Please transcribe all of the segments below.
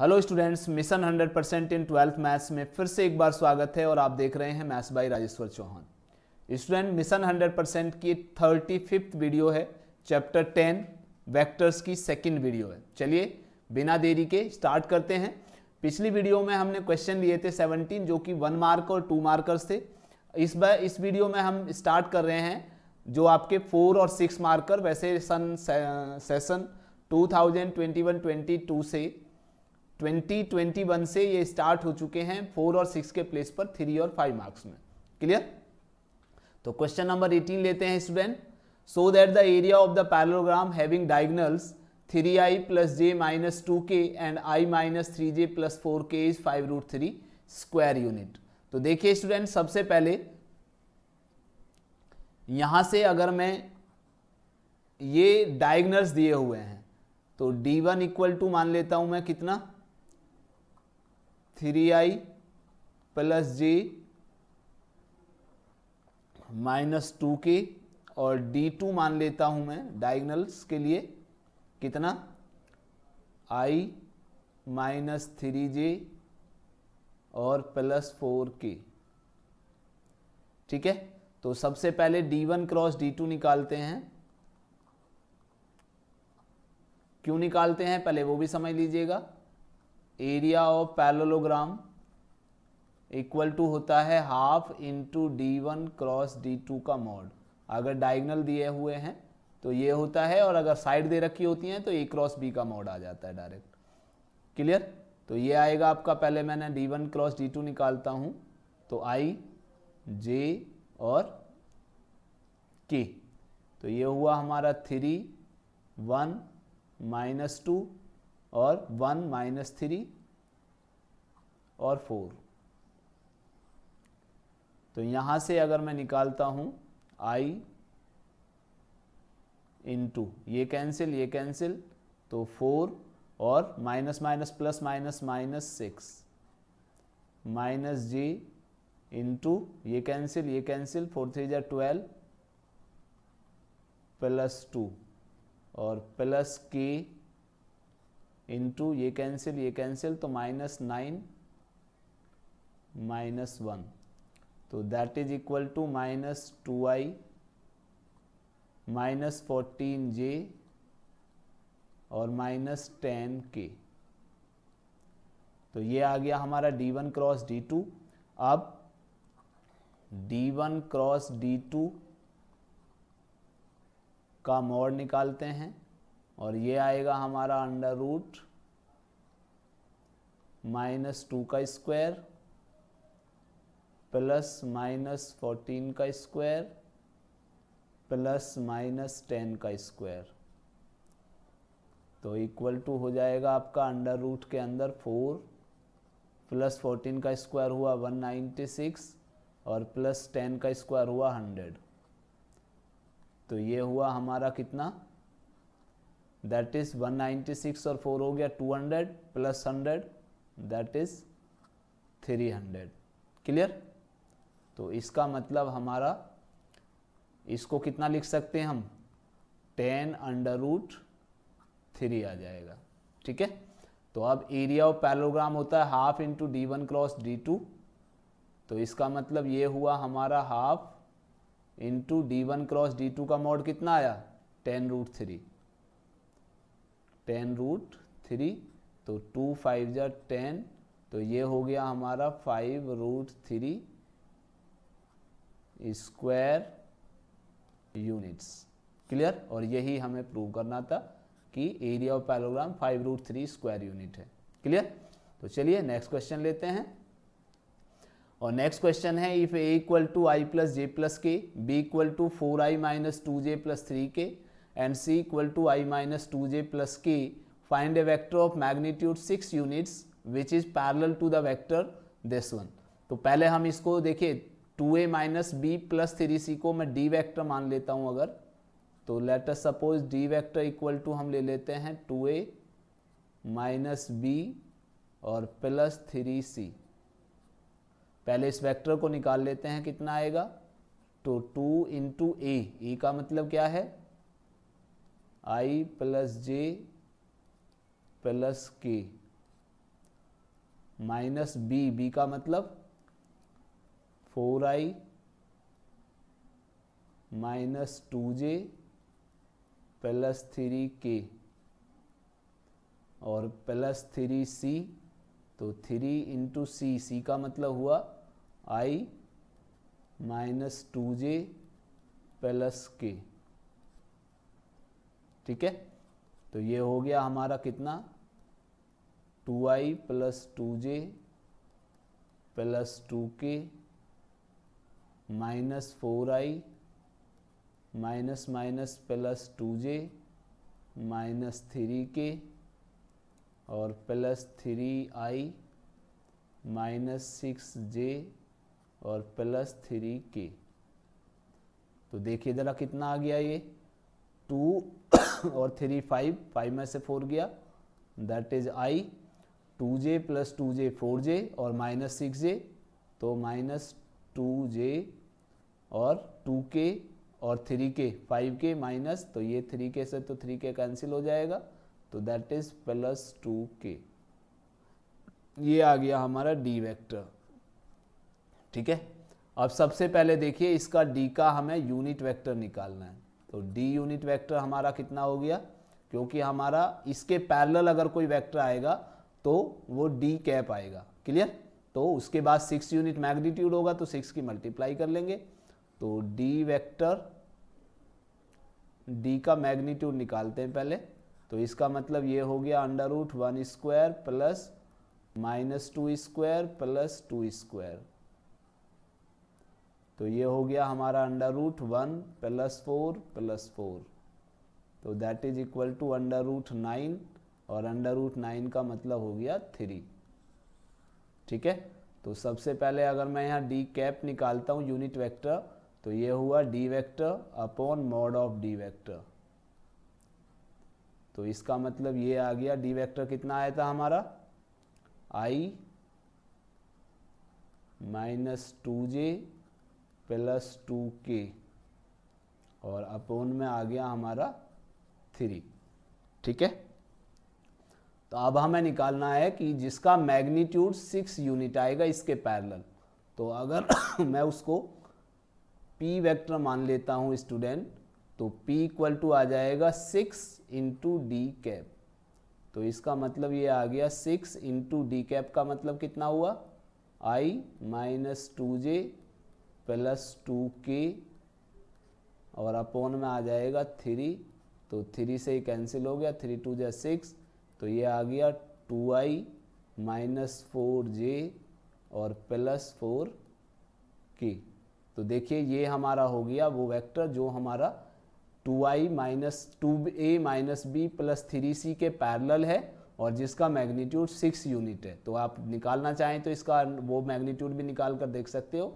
Hello students mission 100 percent in twelfth maths में फिर से एक बार स्वागत है और आप देख रहे हैं maths by Rajeshwar Chauhan student mission 100 percent की थर्टी फिफ्थ वीडियो है चैप्टर टेन वेक्टर्स की सेकंड वीडियो है चलिए बिना देरी के स्टार्ट करते हैं पिछली वीडियो में हमने क्वेश्चन लिए थे सेवनटीन जो कि वन मार्क और टू मार्कर्स थे इस बार इस वीडियो में हम स्टार्ट कर रहे हैं जो आपके फोर और सिक्स मार्कर वैसे सन session two thousand twenty one twenty two से ट्वेंटी ट्वेंटी वन से ये स्टार्ट हो चुके हैं फोर और सिक्स के प्लेस पर थ्री और फाइव मार्क्स में क्लियर तो क्वेश्चन नंबर एटीन लेते हैं student so that the area of the parallelogram having diagonals three I plus J minus two K and I minus three J plus four K is five root three square unit तो देखिए student सबसे पहले यहां से अगर मैं ये diagonals दिए हुए हैं तो d1 वन इक्वल टू मान लेता हूं मैं कितना three I plus J minus two K और डी टू मान लेता हूं मैं डायगनल्स के लिए कितना आई माइनस थ्री जे और प्लस फोर के ठीक है तो सबसे पहले D one cross D two निकालते हैं क्यों निकालते हैं पहले वो भी समझ लीजिएगा area of parallelogram equal to होता है half into D one cross D two का मॉड अगर डायगनल दिए हुए हैं तो ये होता है और अगर साइड दे रखी होती हैं तो ए क्रॉस बी का मॉड आ जाता है डायरेक्ट क्लियर तो ये आएगा आपका पहले मैंने D one cross D two निकालता हूँ तो आई जे और के तो ये हुआ हमारा थ्री वन माइनस टू और वन माइनस थ्री और फोर तो यहां से अगर मैं निकालता हूं आई इंटू ये कैंसिल ये कैंसिल तो फोर और minus minus plus minus minus six minus J into ये कैंसिल ये cancel four three J twelve plus two और प्लस के इंटू ये कैंसिल ये कैंसिल तो माइनस नाइन माइनस वन तो that is equal to minus two I minus fourteen J और minus ten K तो ये आ गया हमारा D one cross D two अब D one cross D two का मोड निकालते हैं और ये आएगा हमारा अंडर रूट माइनस टू का स्क्वायर प्लस माइनस फोर्टीन का स्क्वायर प्लस माइनस टेन का स्क्वायर तो इक्वल टू हो जाएगा आपका अंडर रूट के अंदर फोर प्लस फोर्टीन का स्क्वायर हुआ वन नाइन्टी सिक्स और प्लस टेन का स्क्वायर हुआ हंड्रेड तो ये हुआ हमारा कितना दैट इज 196 और 4 हो गया 200 प्लस 100 दैट इज 300 क्लियर तो इसका मतलब हमारा इसको कितना लिख सकते हैं हम टेन अंडर रूट थ्री आ जाएगा ठीक है तो अब एरिया ऑफ पैलोग्राम होता है half into D one cross D two तो इसका मतलब ये हुआ हमारा half into D one cross D two का मोड कितना आया ten root three ten root three तो टू फाइव ज़ा टेन तो ये हो गया हमारा five root three square units clear और यही हमें प्रूव करना था कि area of parallelogram five root three square unit है क्लियर तो चलिए नेक्स्ट क्वेश्चन लेते हैं और नेक्स्ट क्वेश्चन है if A equal to I plus J plus K B equal to four I minus two J plus three K and c equal to i minus 2j plus k find a vector of magnitude 6 units which is parallel to the vector this one तो पहले हम इसको देखिए 2a A minus B plus three C को मैं d vector मान लेता हूँ अगर तो let us suppose d vector equal to हम ले लेते हैं 2a ए माइनस बी और प्लस थ्री सी पहले इस वेक्टर को निकाल लेते हैं कितना आएगा तो 2 इंटू ए का मतलब क्या है I plus J plus K minus B B का मतलब four I minus two J plus three के और प्लस थ्री सी तो थ्री इंटू सी सी का मतलब हुआ I minus two J plus K ठीक है तो ये हो गया हमारा कितना two I plus two J plus two K minus four I minus minus plus two J minus three के और प्लस थ्री आई माइनस सिक्स जे और प्लस थ्री के तो देखिए ज़रा कितना आ गया ये टू और थ्री फाइव फाइव में से फोर गया that is I two J plus two J four J और माइनस सिक्स जे तो माइनस टू जे और टू के और थ्री के फाइव के माइनस तो ये थ्री के से तो थ्री के कैंसिल हो जाएगा तो दैट इज प्लस टू के ये आ गया हमारा डी वेक्टर ठीक है अब सबसे पहले देखिए इसका डी का हमें यूनिट वेक्टर निकालना है तो डी यूनिट वेक्टर हमारा कितना हो गया क्योंकि हमारा इसके पैरेलल अगर कोई वेक्टर आएगा तो वो डी कैप आएगा क्लियर तो उसके बाद सिक्स यूनिट मैग्नीट्यूड होगा तो सिक्स की मल्टीप्लाई कर लेंगे तो डी वेक्टर डी का मैग्नीट्यूड निकालते हैं पहले तो इसका मतलब ये हो गया under root one square plus minus two square plus two square तो ये हो गया हमारा under root one plus four plus four तो that is equal to under root nine और अंडर रूट नाइन का मतलब हो गया थ्री ठीक है तो सबसे पहले अगर मैं यहाँ डी कैप निकालता हूँ यूनिट वेक्टर तो ये हुआ D vector upon mod of D vector तो इसका मतलब ये आ गया डी वेक्टर कितना आया था हमारा I minus two J plus two K और अपोन में आ गया हमारा थ्री ठीक है तो अब हमें निकालना है कि जिसका मैग्नीट्यूड सिक्स यूनिट आएगा इसके पैरेलल तो अगर मैं उसको पी वेक्टर मान लेता हूँ स्टूडेंट तो पी इक्वल टू आ जाएगा सिक्स इंटू डी कैप तो इसका मतलब ये आ गया सिक्स इंटू डी कैप का मतलब कितना हुआ I minus two J plus two K और अपॉन में आ जाएगा थ्री तो थ्री से ही कैंसिल हो गया थ्री टू जै सिक्स तो ये आ गया टू आई माइनस फोर जे और प्लस फोर के तो देखिए ये हमारा हो गया वो वेक्टर जो हमारा two I minus two A minus B plus three C के पैरल है और जिसका मैग्नीट्यूड सिक्स यूनिट है तो आप निकालना चाहें तो इसका वो मैग्नीट्यूड भी निकाल कर देख सकते हो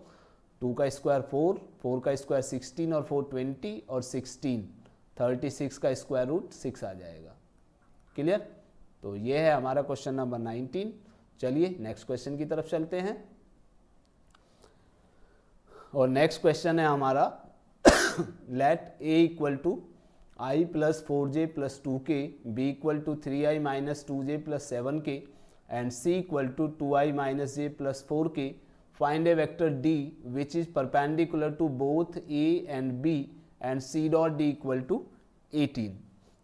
टू का स्क्वायर फोर फोर का स्क्वायर सिक्सटीन और फोर ट्वेंटी और सिक्सटीन थर्टी सिक्स का स्क्वायर रूट सिक्स आ जाएगा क्लियर तो ये है हमारा क्वेश्चन नंबर नाइनटीन चलिए नेक्स्ट क्वेश्चन की तरफ चलते हैं और नेक्स्ट क्वेश्चन है हमारा let A equal to I plus four J plus two K B equal to three I minus two J plus seven K and C equal to two I minus J plus four K find a vector d which is perpendicular to both a and b and c dot d equal to 18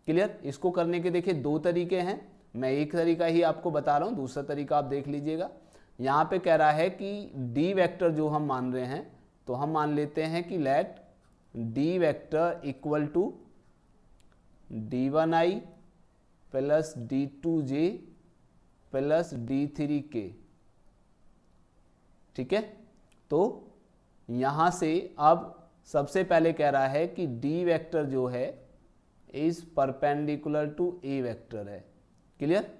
clear इसको करने के देखिए दो तरीके हैं मैं एक तरीका ही आपको बता रहा हूँ दूसरा तरीका आप देख लीजिएगा यहाँ पे कह रहा है कि d वेक्टर जो हम मान रहे हैं तो हम मान लेते हैं कि let d vector equal to D one I plus D two J plus D three के ठीक है तो यहाँ से अब सबसे पहले कह रहा है कि डी वेक्टर जो है is perpendicular to A vector है clear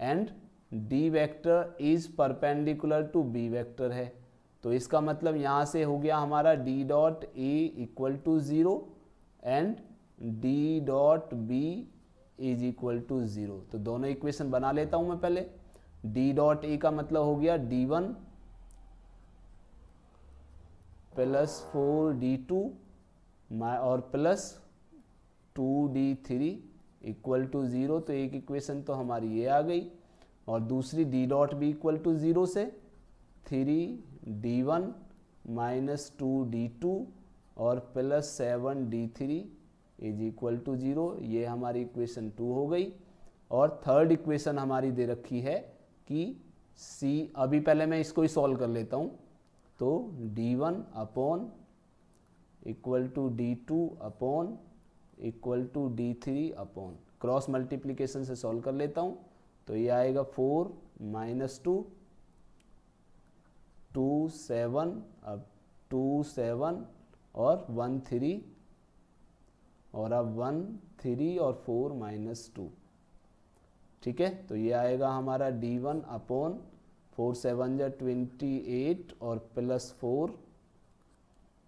and D vector is perpendicular to B vector है तो इसका मतलब यहाँ से हो गया हमारा D dot A equal to zero and D dot B is equal to zero तो दोनों इक्वेशन बना लेता हूँ मैं पहले डी डॉट ए का मतलब हो गया D one plus four D two माई और plus two D three equal to zero तो एक इक्वेशन तो हमारी ये आ गई और दूसरी डी डॉट भी इक्वल टू ज़ीरो से three D one minus two D two और plus seven D three is equal to zero ये हमारी इक्वेशन टू हो गई और थर्ड इक्वेशन हमारी दे रखी है कि सी अभी पहले मैं इसको ही सॉल्व कर लेता हूँ तो d1 one upon equal to D two upon equal to D three upon cross multiplication से सॉल्व कर लेता हूँ तो ये आएगा four minus two two seven अब टू सेवन और वन थ्री और अब वन थ्री और फोर माइनस टू ठीक है तो ये आएगा हमारा D one upon four seven जा ट्वेंटी एट और plus four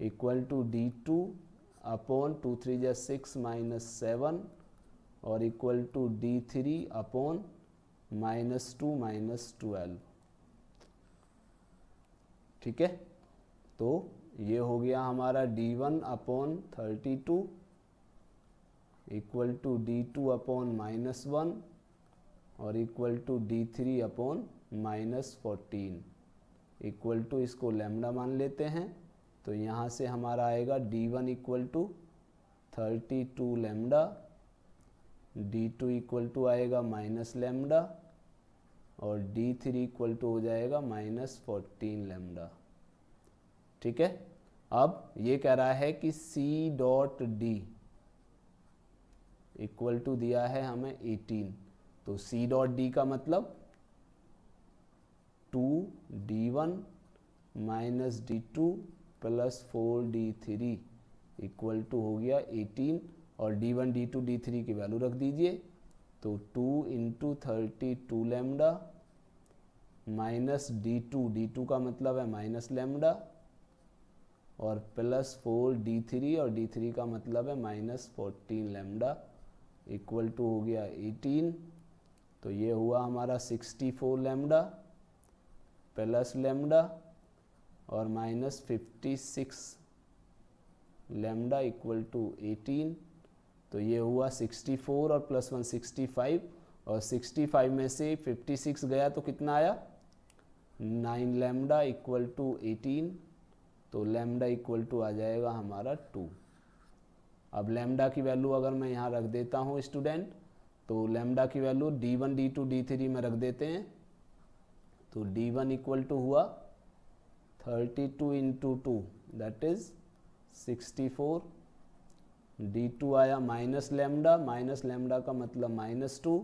equal to D two upon two three जा सिक्स माइनस सेवन और equal to D three upon minus two minus twelve ठीक है तो ये हो गया हमारा D one upon thirty two equal to D two upon minus one और equal to D three upon minus fourteen equal to इसको लेमडा मान लेते हैं तो यहाँ से हमारा आएगा D one equal to thirty two lambda D two equal to आएगा माइनस लेमडा और डी थ्री इक्वल टू हो जाएगा माइनस फोर्टीन लेमडा ठीक है अब ये कह रहा है कि C dot D equal to दिया है हमें एटीन तो सी डॉट डी का मतलब two D one minus D two plus four D three equal to हो गया एटीन और D one D two D three की वैल्यू रख दीजिए तो two into thirty two lambda minus D two D two का मतलब है माइनस लेमडा और प्लस फोर डी थ्री और डी थ्री का मतलब है minus fourteen lambda equal to हो गया एटीन तो ये हुआ हमारा sixty four lambda plus lambda और minus fifty six lambda equal to eighteen तो ये हुआ सिक्सटी फोर और प्लस वन सिक्सटी फाइव और सिक्सटी फाइव में से फिफ्टी सिक्स गया तो कितना आया nine lambda equal to eighteen तो लेमडा इक्वल टू आ जाएगा हमारा टू अब लेमडा की वैल्यू अगर मैं यहाँ रख देता हूँ स्टूडेंट तो लेमडा की value D one D two D three में रख देते हैं तो डी वन इक्वल टू हुआ thirty two into two that is sixty four D two आया माइनस लेमडा माइनस लेमडा का मतलब माइनस टू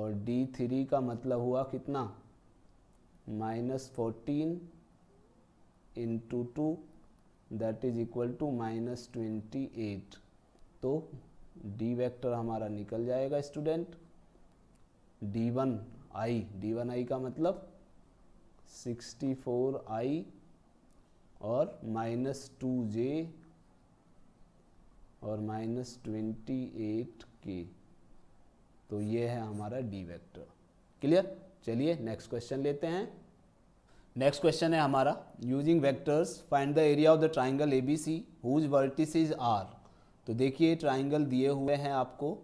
और डी थ्री का मतलब हुआ कितना minus fourteen into two that is equal to minus twenty eight तो डी वेक्टर हमारा निकल जाएगा student D one I D one आई का मतलब सिक्सटी फोर आई और माइनस टू जे और माइनस ट्वेंटी एट के तो ये है हमारा डी वेक्टर क्लियर चलिए नेक्स्ट क्वेश्चन लेते हैं नेक्स्ट क्वेश्चन है हमारा using vectors find the area of the triangle A B C whose vertices are तो देखिए ट्राइंगल दिए हुए हैं आपको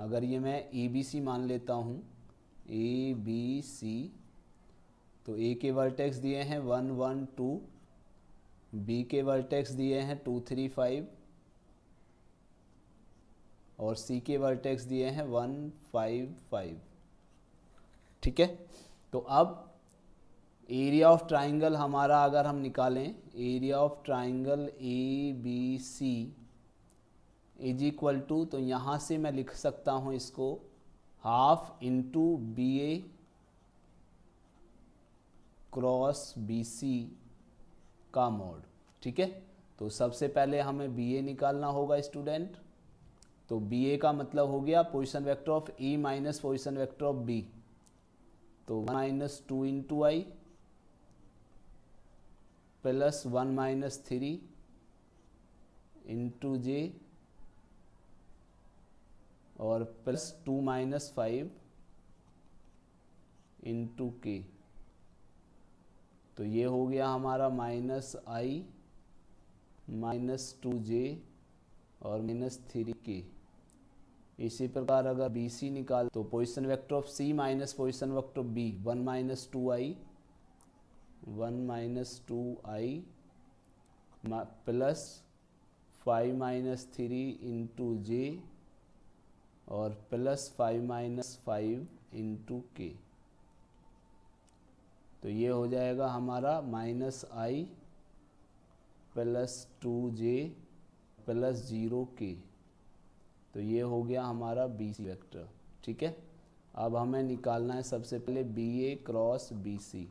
अगर ये मैं ए बी सी मान लेता हूँ ए बी सी तो ए के वर्टेक्स दिए हैं वन वन टू बी के वर्टेक्स दिए हैं टू थ्री फाइव और सी के वर्टेक्स दिए हैं वन फाइव फाइव ठीक है तो अब एरिया ऑफ ट्राइंगल हमारा अगर हम निकालें area of triangle A B C is equal to तो यहाँ से मैं लिख सकता हूँ इसको half into B A cross B C का मोड ठीक है तो सबसे पहले हमें बी ए निकालना होगा स्टूडेंट तो बी ए का मतलब हो गया position vector of E minus position vector of B तो माइनस टू इंटू आई plus one minus three into जे और plus two minus five into K तो ये हो गया हमारा माइनस आई माइनस टू जे और माइनस थ्री के इसी प्रकार अगर बी सी निकाल तो position vector of C minus position vector B one minus two I one minus two I plus five minus three into जे और plus five minus five into K तो ये हो जाएगा हमारा minus I plus two J plus zero K तो ये हो गया हमारा बी सी वैक्टर ठीक है अब हमें निकालना है सबसे पहले B A cross B C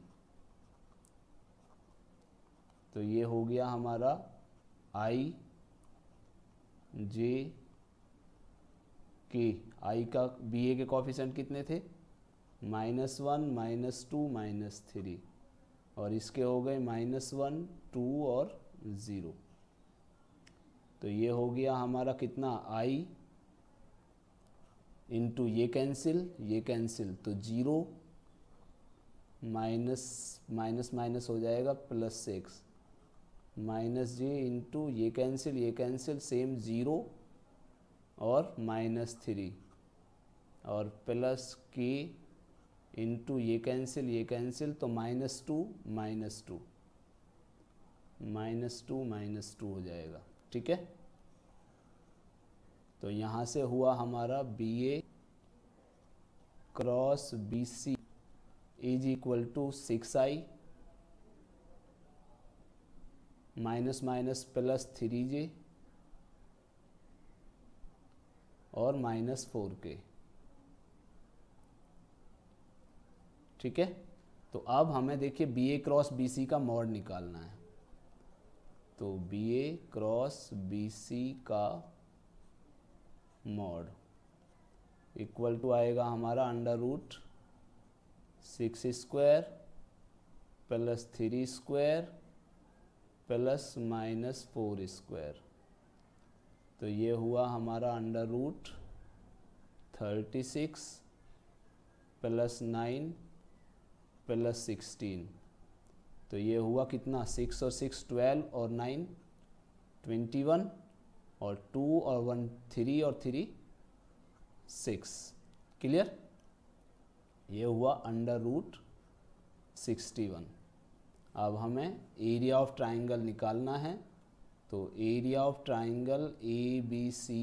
तो ये हो गया हमारा आई जे कि आई का बी ए के कॉफिशेंट कितने थे minus one minus two minus three और इसके हो गए माइनस वन टू और ज़ीरो तो ये हो गया हमारा कितना आई इंटू ये कैंसिल ये कैंसिल तो ज़ीरो माइनस माइनस माइनस हो जाएगा plus six minus J into ये कैंसिल ये कैंसिल सेम ज़ीरो और माइनस थ्री और प्लस के इंटू ये कैंसिल ये कैंसिल तो minus two minus two minus two minus two हो जाएगा ठीक है तो यहाँ से हुआ हमारा B A cross B C is equal to six I minus minus plus three J और माइनस फोर के ठीक है तो अब हमें देखिए B A cross B C का मॉड निकालना है तो B A cross B C का मॉड इक्वल टू आएगा हमारा under root six square plus three square plus minus four square तो ये हुआ हमारा under root thirty six plus nine plus sixteen तो ये हुआ कितना सिक्स और सिक्स ट्वेल्व और नाइन ट्वेंटी वन और टू और वन थ्री और थ्री सिक्स क्लियर ये हुआ अंडर रूट सिक्सटी वन अब हमें एरिया ऑफ ट्राइंगल निकालना है तो area of triangle A B C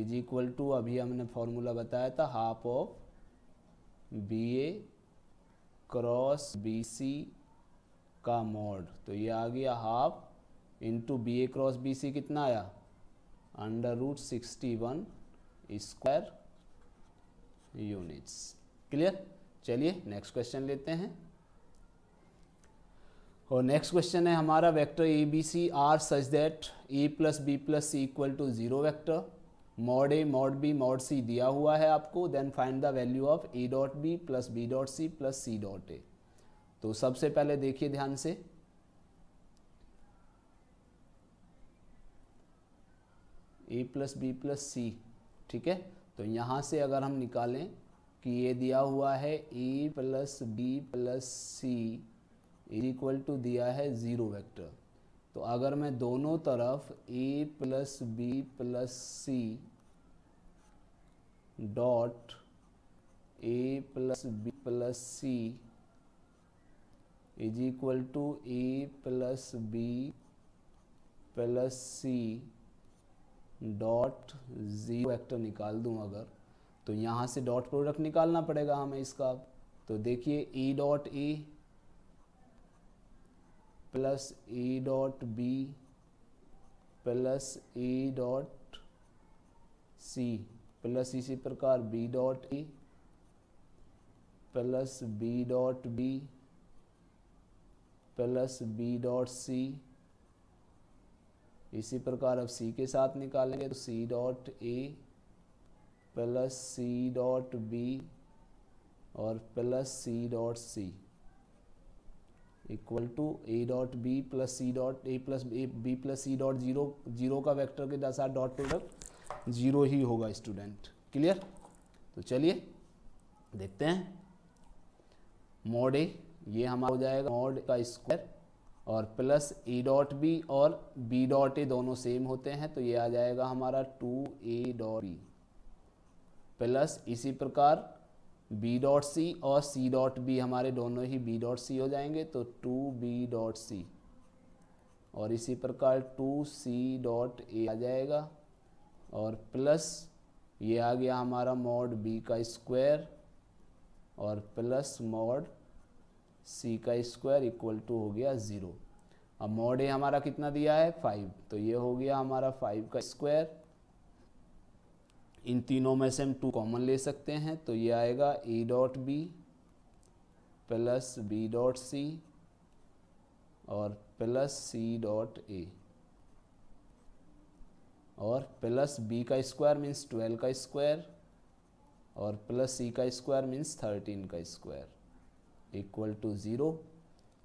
is equal to अभी हमने फॉर्मूला बताया था half of B A cross B C का मॉड तो ये आ गया half into B A cross B C कितना आया under root sixty one square units clear चलिए नेक्स्ट क्वेश्चन लेते हैं और नेक्स्ट क्वेश्चन है हमारा vector A B C are such that A plus B plus C equal to zero vector mod A mod B mod C दिया हुआ है आपको then find the value of A dot B plus B dot C plus C dot A तो सबसे पहले देखिए ध्यान से A plus B plus C ठीक है तो यहाँ से अगर हम निकालें कि ये दिया हुआ है A plus B plus C is equal to दिया है ज़ीरो वेक्टर तो अगर मैं दोनों तरफ A plus B plus C dot A plus B plus C is equal to A plus B plus C dot zero vector निकाल दूं अगर तो यहाँ से डॉट प्रोडक्ट निकालना पड़ेगा हमें इसका तो देखिए A dot A plus A dot B plus A dot C plus इसी प्रकार B dot A plus B dot B plus B dot C इसी प्रकार अब सी के साथ निकालेंगे तो C dot A plus C dot B और plus C dot C equal to A dot B plus C dot A plus A B plus C dot zero zero का vector के साथ डॉट प्रोडक्ट जीरो ही होगा student clear तो चलिए देखते हैं mod ए ये हमारा हो जाएगा मॉड का स्क्वायर और प्लस ए डॉट बी और बी डॉट ए दोनों सेम होते हैं तो ये आ जाएगा हमारा two A dot B plus इसी प्रकार बी डॉट सी और सी डॉट बी हमारे दोनों ही बी डॉट सी हो जाएंगे तो टू बी डॉट सी और इसी प्रकार टू सी डॉट ए आ जाएगा और प्लस ये आ गया हमारा मॉड बी का स्क्वायर और प्लस मॉड सी का स्क्वायर इक्वल टू हो गया ज़ीरो अब मॉड ए हमारा कितना दिया है फाइव तो ये हो गया हमारा फाइव का स्क्वायर इन तीनों में से हम टू कॉमन ले सकते हैं तो ये आएगा A dot B plus B dot C और प्लस सी डॉट ए और प्लस बी का स्क्वायर मीन्स ट्वेल्व का स्क्वायर और प्लस सी का स्क्वायर मीन्स थर्टीन का स्क्वायर इक्वल टू ज़ीरो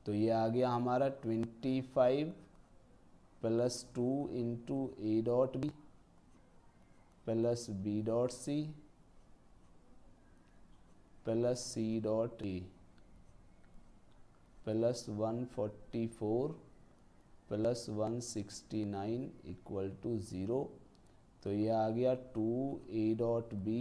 तो ये आ गया हमारा twenty five plus two into A dot B plus B dot C plus C dot A plus one forty four plus one sixty nine equal to zero तो ये आ गया two A dot B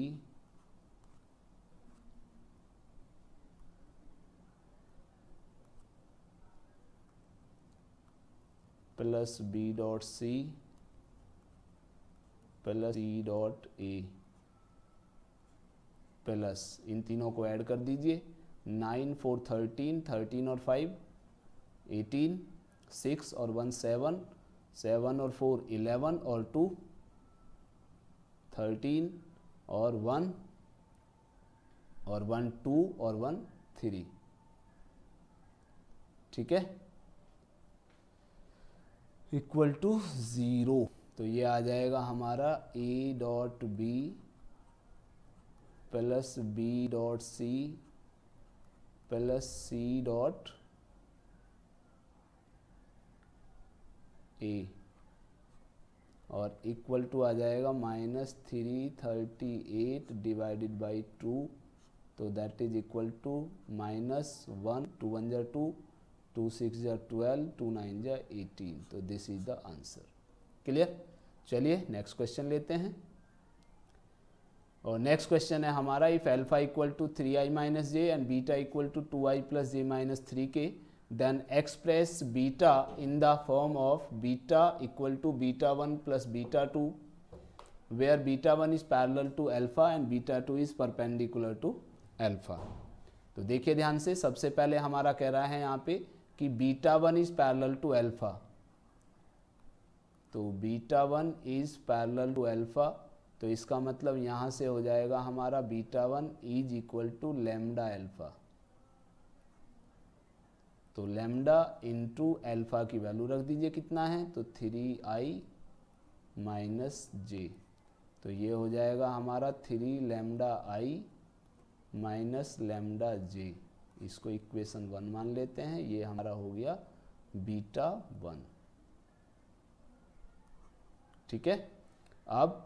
plus B dot C plus E dot A plus इन तीनों को add कर दीजिए nine four thirteen thirteen और फाइव एटीन सिक्स और वन सेवन सेवन और फोर इलेवन और टू थर्टीन और वन और वन टू और वन थ्री ठीक है इक्वल टू ज़ीरो तो ये आ जाएगा हमारा A dot B plus B dot C plus C dot A और इक्वल टू आ जाएगा minus three thirty eight divided by two तो that is equal to minus one two one जै टू टू सिक्स जै twelve two nine जै eighteen तो this is the answer clear चलिए next question लेते हैं और नेक्स्ट क्वेश्चन है हमारा if alpha equal to three I minus J and beta equal to two I plus J minus three K then express beta in the form of beta equal to beta one plus beta two where beta one is parallel to alpha and beta two is perpendicular to alpha तो देखिए ध्यान से सबसे पहले हमारा कह रहा है यहाँ पे कि beta one is parallel to alpha तो beta one is parallel to alpha तो इसका मतलब यहाँ से हो जाएगा हमारा beta one is equal to lambda alpha तो लेमडा इंटू एल्फा की वैल्यू रख दीजिए कितना है तो थ्री आई माइनस जे तो ये हो जाएगा हमारा थ्री लेमडा आई माइनस लेमडा जे इसको इक्वेशन वन मान लेते हैं ये हमारा हो गया बीटा वन ठीक है अब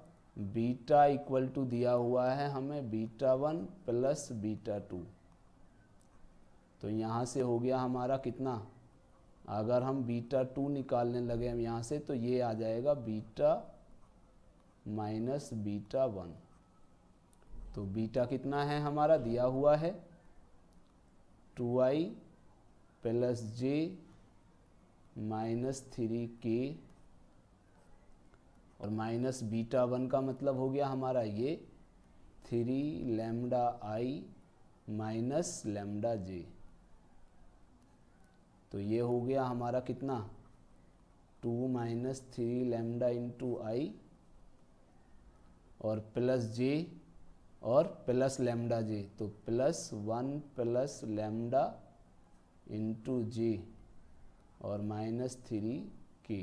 बीटा इक्वल टू दिया हुआ है हमें beta one plus beta two तो यहाँ से हो गया हमारा कितना अगर हम बीटा टू निकालने लगे हम यहाँ से तो ये आ जाएगा बीटा माइनस बीटा वन तो बीटा कितना है हमारा दिया हुआ है टू आई प्लस जे माइनस थ्री के और माइनस बीटा वन का मतलब हो गया हमारा ये थ्री लेमडा आई माइनस लेमडा जे तो ये हो गया हमारा कितना two minus three lambda into I और प्लस जे और प्लस लेमडा जे तो plus one plus lambda into जे और माइनस थ्री के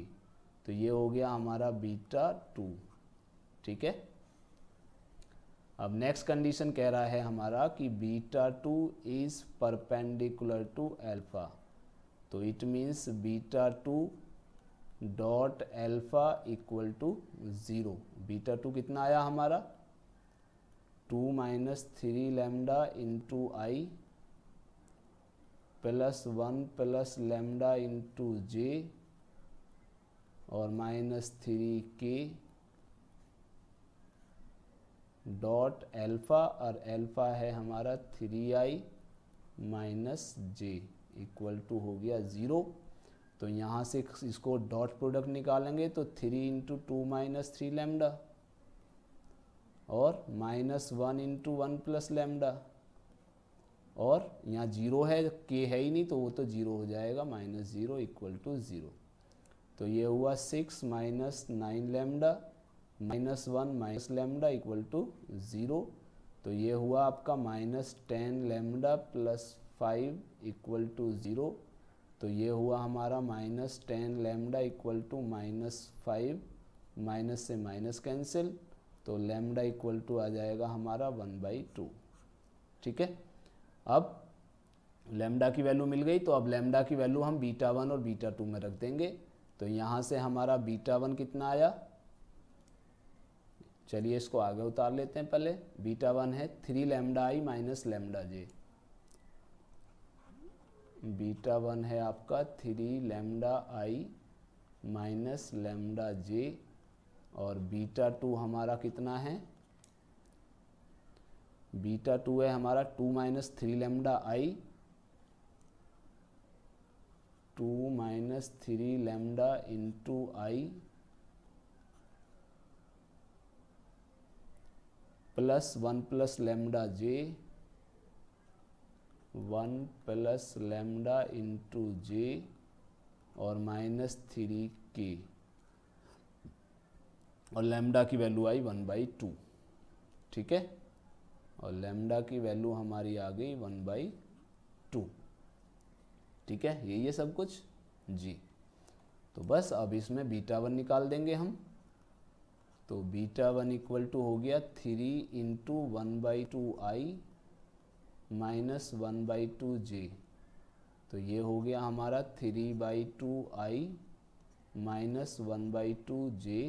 तो ये हो गया हमारा बीटा टू ठीक है अब नेक्स्ट कंडीशन कह रहा है हमारा कि beta two is perpendicular to alpha तो it means beta two dot alpha equal to zero beta two कितना आया हमारा two minus three lambda into आई plus one plus lambda into जे और minus three k dot alpha और alpha है हमारा three I minus j equal to हो गया zero तो यहाँ से इसको डॉट प्रोडक्ट निकालेंगे तो three into two minus three lambda और minus one into one plus lambda और यहाँ जीरो है के है ही नहीं तो वो तो जीरो हो जाएगा minus zero equal to zero तो ये हुआ six minus nine lambda minus one minus lambda equal to zero तो ये हुआ आपका minus ten lambda plus five equal to zero तो ये हुआ हमारा minus ten lambda equal to minus five minus से माइनस कैंसिल तो लेमडा इक्वल टू आ जाएगा हमारा वन बाई टू ठीक है अब लेमडा की वैल्यू मिल गई तो अब लेमडा की वैल्यू हम बीटा वन और बीटा टू में रख देंगे तो यहां से हमारा बीटा वन कितना आया चलिए इसको आगे उतार लेते हैं पहले बीटा वन है थ्री लेमडा आई minus lambda j beta one है आपका थ्री लेमडा आई माइनस लेमडा जे और बीटा टू हमारा कितना है बीटा टू है हमारा two minus three lambda i two minus three lambda into I plus one plus lambda j one plus lambda into जे और minus three के और lambda की वैल्यू आई वन बाई टू ठीक है और लेमडा की वैल्यू हमारी आ गई वन बाई टू ठीक है यही है सब कुछ जी तो बस अब इसमें बीटा वन निकाल देंगे हम तो बीटा वन इक्वल टू हो गया three into one by two I minus one by two j तो ये हो गया हमारा three by two I minus one by two जे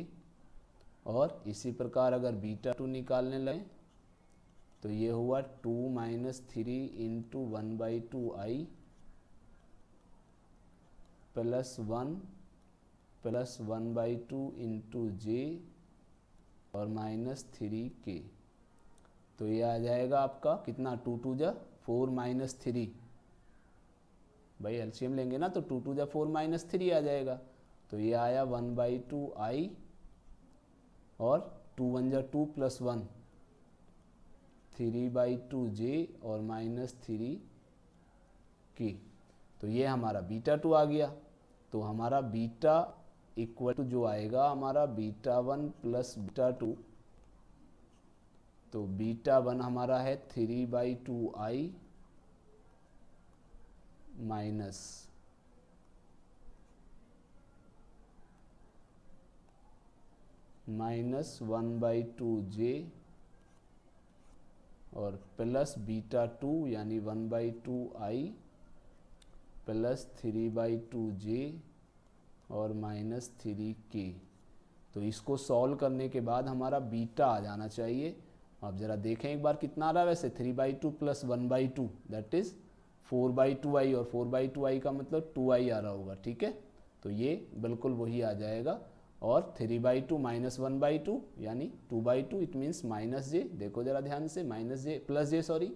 और इसी प्रकार अगर बीटा टू निकालने लगे तो ये हुआ two minus three into one by two I plus one plus one by two into जे और माइनस थ्री के तो ये आ जाएगा आपका कितना टू टू जा फोर माइनस थ्री भाई एल्शियम लेंगे ना तो टू टू जा फोर माइनस थ्री आ जाएगा तो ये आया वन बाई टू आई और टू वन जा two plus one three by two जे और माइनस थ्री के तो ये हमारा बीटा टू आ गया तो हमारा बीटा इक्वल टू जो आएगा हमारा beta one plus beta two तो बीटा वन हमारा है three by two I minus minus one by two जे और प्लस बीटा टू यानी one by two I plus three by two जे और माइनस थ्री के तो इसको सॉल्व करने के बाद हमारा बीटा आ जाना चाहिए आप ज़रा देखें एक बार कितना आ रहा है वैसे three by two plus one by two that is four by two i और फोर बाई टू आई का मतलब टू आई आ रहा होगा ठीक है तो ये बिल्कुल वही आ जाएगा और three by two minus one by two यानी two by two it means minus j देखो ज़रा ध्यान से माइनस जे प्लस जे सॉरी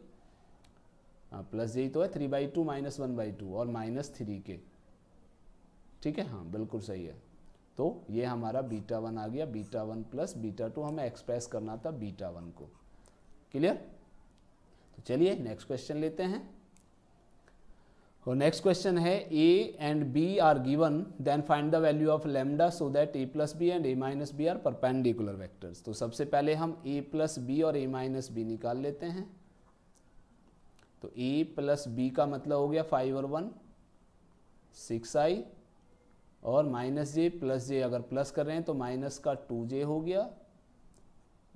प्लस हाँ, यही तो है three by two minus one by two और माइनस थ्री के ठीक है हाँ बिल्कुल सही है तो ये हमारा बीटा वन आ गया beta one plus beta two हमें एक्सप्रेस करना था बीटा वन को क्लियर तो चलिए नेक्स्ट क्वेश्चन लेते हैं और नेक्स्ट क्वेश्चन है a and b are given then find the value of lambda so that A plus b and a minus b are perpendicular vectors तो सबसे पहले हम ए प्लस बी और ए माइनस बी निकाल लेते हैं तो ए प्लस बी का मतलब हो गया फाइव और वन सिक्स आई और माइनस जे प्लस जे अगर प्लस कर रहे हैं तो माइनस का टू जे हो गया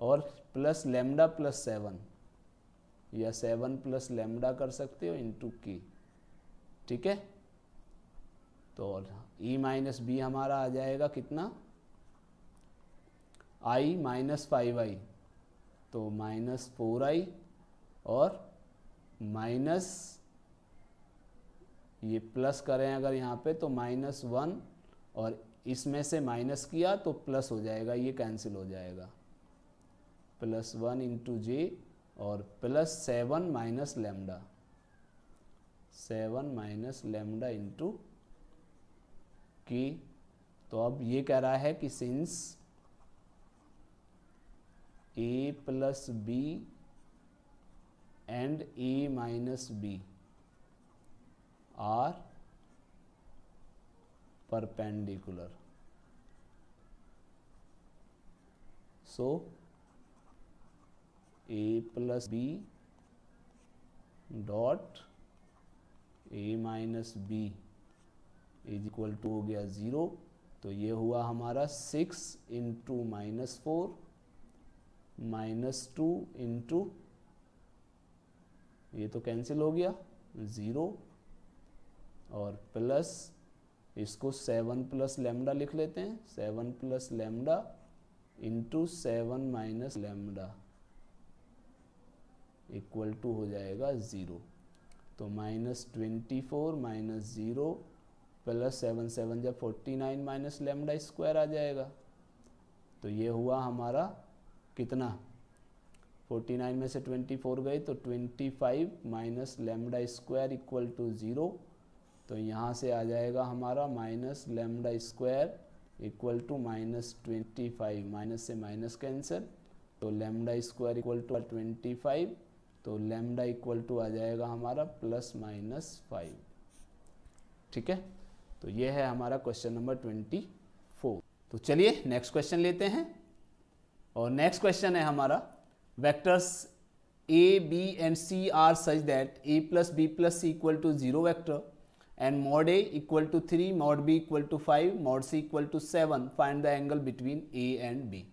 और प्लस लेमडा प्लस सेवन या सेवन प्लस लेमडा कर सकते हो इनटू की ठीक है तो और ई माइनस बी हमारा आ जाएगा कितना आई माइनस फाइव आई तो माइनस फोर आई और माइनस ये प्लस करें अगर यहाँ पे तो माइनस वन और इसमें से माइनस किया तो प्लस हो जाएगा ये कैंसिल हो जाएगा प्लस वन इंटू जे और plus seven minus lambda seven minus lambda into की तो अब ये कह रहा है कि since a plus b and A minus B are perpendicular. So, A plus B dot a minus b is equal to हो गया ज़ीरो तो ये हुआ हमारा six into minus four minus two into ये तो कैंसिल हो गया ज़ीरो और प्लस इसको सेवन प्लस लेमडा लिख लेते हैं seven plus lambda into seven minus lambda equal to हो जाएगा ज़ीरो तो minus twenty four minus zero plus seven seven जब forty nine minus lambda square आ जाएगा तो ये हुआ हमारा कितना फोर्टी नाइन में से ट्वेंटी फोर गए तो twenty five minus lambda square equal to zero तो यहाँ से आ जाएगा हमारा minus lambda square equal to minus twenty five minus से माइनस कैंसिल तो lambda square equal to twenty five तो लेमडा इक्वल टू आ जाएगा हमारा प्लस माइनस फाइव ठीक है तो ये है हमारा क्वेश्चन नंबर ट्वेंटी फोर तो चलिए नेक्स्ट क्वेश्चन लेते हैं और नेक्स्ट क्वेश्चन है हमारा vectors a, b and c are such that a plus b plus c equal to 0 vector and mod a equal to 3, mod b equal to 5, mod c equal to 7. Find the angle between a and b.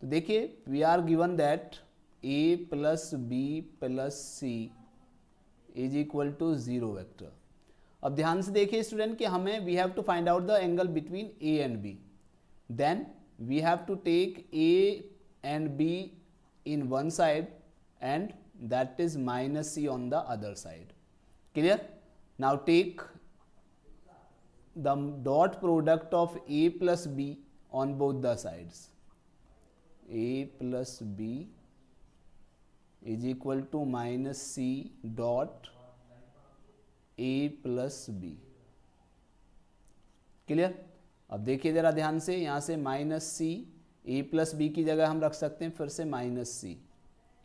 तो देखिए we are given that a plus b plus c is equal to 0 vector. अब ध्यान से देखिए student कि हमें we have to find out the angle between a and b. Then we have to take a and b in one side and that is minus c on the other side. Clear? Now take the dot product of a plus b on both the sides. a plus b is equal to minus c dot a plus b. Clear अब देखिए जरा ध्यान से यहाँ से minus c a plus b की जगह हम रख सकते हैं फिर से माइनस सी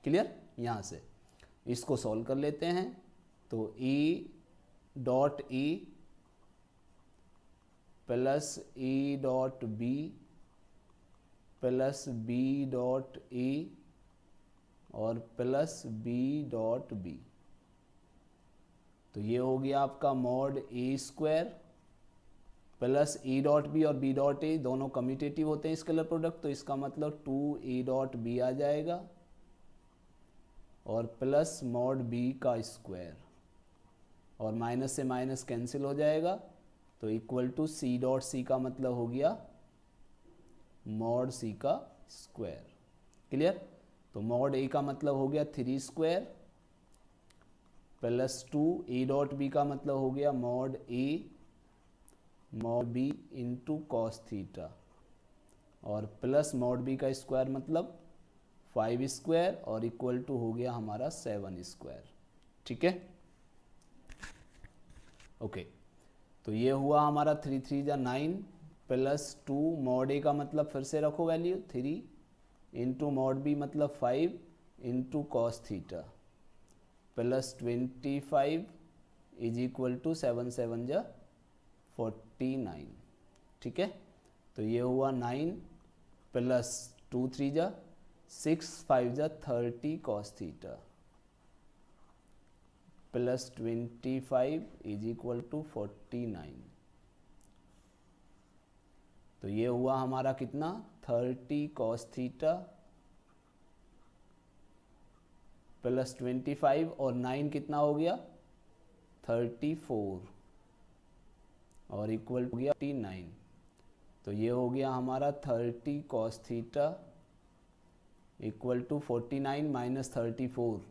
क्लियर यहाँ से इसको सॉल्व कर लेते हैं तो a dot a plus E dot B plus B dot a और प्लस बी डॉट बी तो ये हो गया आपका mod a square plus E dot B और बी डॉट ए दोनों कम्यूटेटिव होते हैं स्केलर प्रोडक्ट तो इसका मतलब टू ई डॉट बी आ जाएगा और प्लस मॉड बी का स्क्वायर और माइनस से माइनस कैंसिल हो जाएगा तो equal to c dot c का मतलब हो गया मॉड सी का स्क्वायर क्लियर तो मॉड ए का मतलब हो गया three square plus two A dot b का मतलब हो गया मॉड ए mod b into cos theta और प्लस मॉड बी का स्क्वायर मतलब फाइव स्क्वायर और इक्वल टू हो गया हमारा सेवन स्क्वायर ठीक है ओके तो ये हुआ हमारा थ्री थ्री या nine plus two mod a का मतलब फिर से रखो value three into mod b मतलब five into cos theta plus twenty five is equal to seven seven जा फोर्टी नाइन ठीक है तो ये हुआ नाइन प्लस टू थ्री जा सिक्स फाइव जा thirty cos theta plus twenty five is equal to forty nine तो ये हुआ हमारा कितना thirty cos theta plus twenty five और नाइन कितना हो गया थर्टी फोर और इक्वल हो गया टी नाइन तो ये हो गया हमारा thirty cos theta equal to forty nine minus thirty four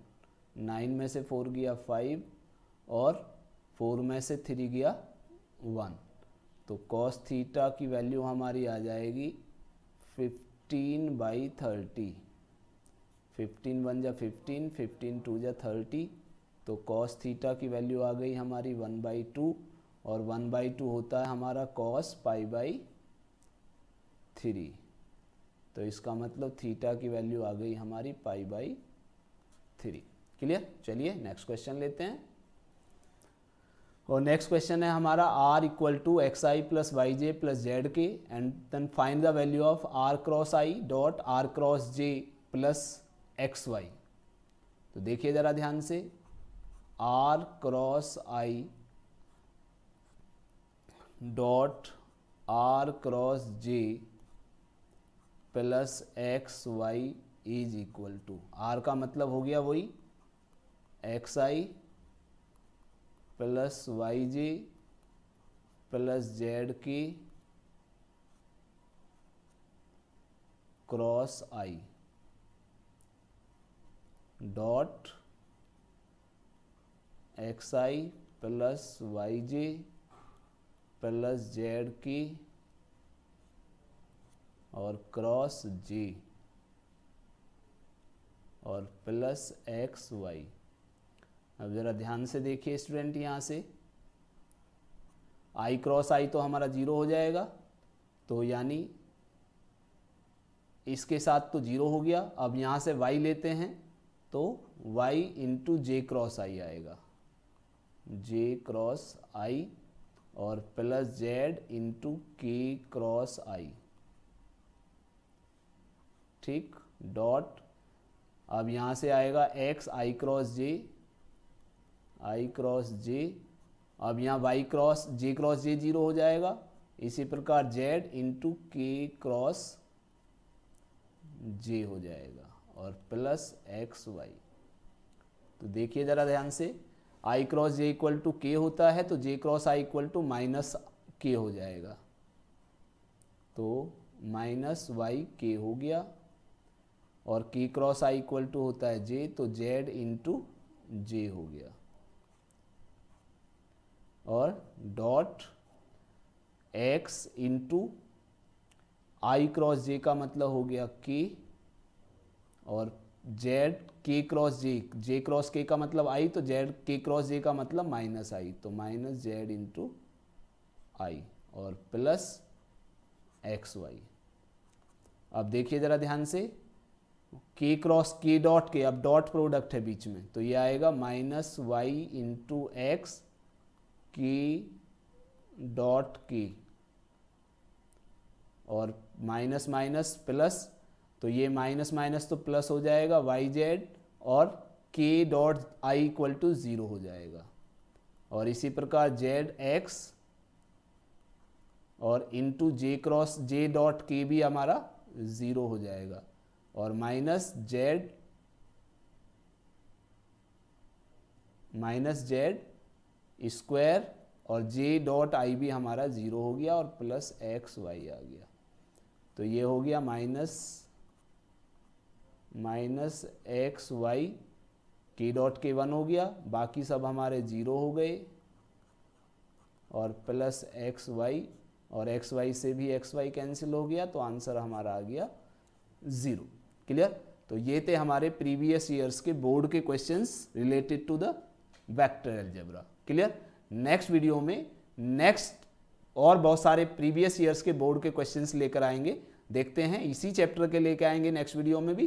nine में से फोर गया फाइव और फोर में से थ्री गया वन तो कॉस थीटा की वैल्यू हमारी आ जाएगी fifteen by thirty fifteen one जा फिफ्टीन फिफ्टीन टू जा थर्टी तो कॉस थीटा की वैल्यू आ गई हमारी वन बाई टू और वन बाई टू होता है हमारा कॉस पाई बाई थ्री तो इसका मतलब थीटा की वैल्यू आ गई हमारी पाई बाई थ्री क्लियर चलिए नेक्स्ट क्वेश्चन लेते हैं और नेक्स्ट क्वेश्चन है हमारा r equal to x i plus y j plus z k and then find the value of r cross i dot r cross j plus x y तो देखिए ज़रा ध्यान से r cross i dot r cross j plus x y is equal to r का मतलब हो गया वही x i plus y j plus z k cross i dot x i plus y j plus z की और cross जी और plus x Y अब ज़रा ध्यान से देखिए स्टूडेंट यहाँ से आई क्रॉस आई तो हमारा ज़ीरो हो जाएगा तो यानी इसके साथ तो ज़ीरो हो गया अब यहाँ से वाई लेते हैं तो y into j cross i आएगा जे क्रॉस आई और plus z into k cross i ठीक डॉट अब यहां से आएगा x i cross j i cross j अब यहाँ y cross j cross j zero हो जाएगा इसी प्रकार z into k cross j हो जाएगा और प्लस एक्स वाई तो देखिए ज़रा ध्यान से i cross j equal to k होता है तो j cross i equal to minus k हो जाएगा तो माइनस वाई के हो गया और के क्रॉस आई इक्वल टू होता है जे तो जेड इंटू जे हो गया और dot x into i cross j का मतलब हो गया के और जेड के क्रॉस जे जे क्रॉस के का मतलब आई तो जेड के क्रॉस जे का मतलब माइनस आई तो माइनस जेड इंटू आई और प्लस एक्स वाई अब देखिए ज़रा ध्यान से के क्रॉस के डॉट के अब डॉट प्रोडक्ट है बीच में तो ये आएगा minus y into x k dot k और माइनस माइनस प्लस तो ये माइनस माइनस तो प्लस हो जाएगा वाई जेड और k dot i equal to zero हो जाएगा और इसी प्रकार जेड एक्स और into j cross j dot k भी हमारा ज़ीरो हो जाएगा और minus z minus z square और जे डॉट आई भी हमारा ज़ीरो हो गया और प्लस एक्स वाई आ गया तो ये हो गया minus minus x y k dot k one हो गया बाकी सब हमारे जीरो हो गए और प्लस एक्स वाई और एक्स वाई से भी एक्स वाई कैंसिल हो गया तो आंसर हमारा आ गया ज़ीरो क्लियर तो ये थे हमारे प्रीवियस ईयर्स के बोर्ड के questions related to the vector algebra clear next video में नेक्स्ट और बहुत सारे प्रीवियस ईयर्स के बोर्ड के क्वेश्चंस लेकर आएंगे देखते हैं इसी चैप्टर के लेकर आएंगे नेक्स्ट वीडियो में भी